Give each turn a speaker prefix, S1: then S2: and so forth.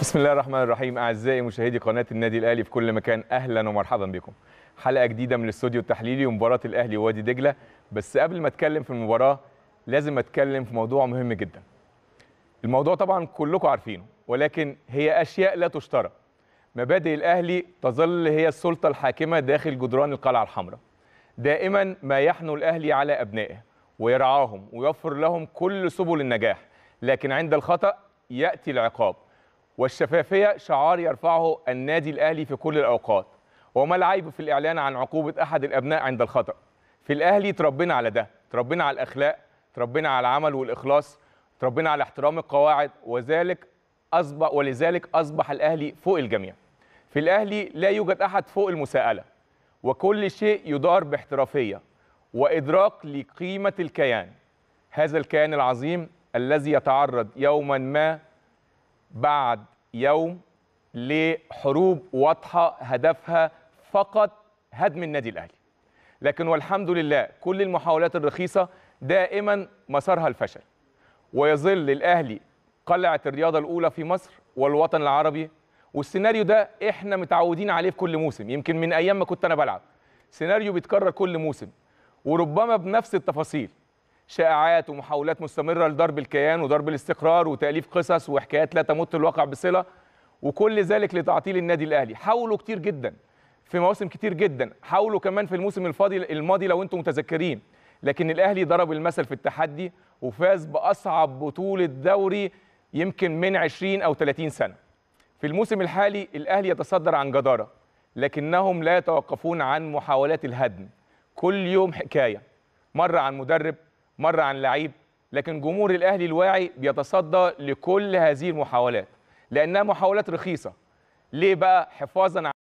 S1: بسم الله الرحمن الرحيم اعزائي مشاهدي قناه النادي الاهلي في كل مكان اهلا ومرحبا بكم حلقه جديده من الاستوديو التحليلي ومباراه الاهلي ووادي دجله بس قبل ما اتكلم في المباراه لازم اتكلم في موضوع مهم جدا الموضوع طبعا كلكم عارفينه ولكن هي اشياء لا تشترى مبادئ الاهلي تظل هي السلطه الحاكمه داخل جدران القلعه الحمراء دائما ما يحنو الاهلي على ابنائه ويرعاهم ويوفر لهم كل سبل النجاح لكن عند الخطا ياتي العقاب والشفافية شعار يرفعه النادي الأهلي في كل الأوقات وما العيب في الإعلان عن عقوبة أحد الأبناء عند الخطأ في الأهلي تربينا على ده تربينا على الأخلاق تربينا على العمل والإخلاص تربينا على احترام القواعد وذلك أصبح ولذلك أصبح الأهلي فوق الجميع في الأهلي لا يوجد أحد فوق المساءلة وكل شيء يدار باحترافية وإدراك لقيمة الكيان هذا الكيان العظيم الذي يتعرض يوما ما بعد يوم لحروب واضحه هدفها فقط هدم النادي الاهلي لكن والحمد لله كل المحاولات الرخيصه دائما مسارها الفشل ويظل الاهلي قلعه الرياضه الاولى في مصر والوطن العربي والسيناريو ده احنا متعودين عليه في كل موسم يمكن من ايام ما كنت انا بلعب سيناريو بيتكرر كل موسم وربما بنفس التفاصيل شائعات ومحاولات مستمره لضرب الكيان وضرب الاستقرار وتاليف قصص وحكايات لا تمت الواقع بصله وكل ذلك لتعطيل النادي الاهلي حاولوا كتير جدا في مواسم كتير جدا حاولوا كمان في الموسم الفاضي الماضي لو انتم متذكرين لكن الاهلي ضرب المثل في التحدي وفاز باصعب بطوله دوري يمكن من 20 او 30 سنه في الموسم الحالي الاهلي يتصدر عن جداره لكنهم لا يتوقفون عن محاولات الهدم كل يوم حكايه مره عن مدرب مرة عن لعيب لكن جمهور الاهلي الواعي بيتصدى لكل هذه المحاولات لانها محاولات رخيصه ليه بقى حفاظا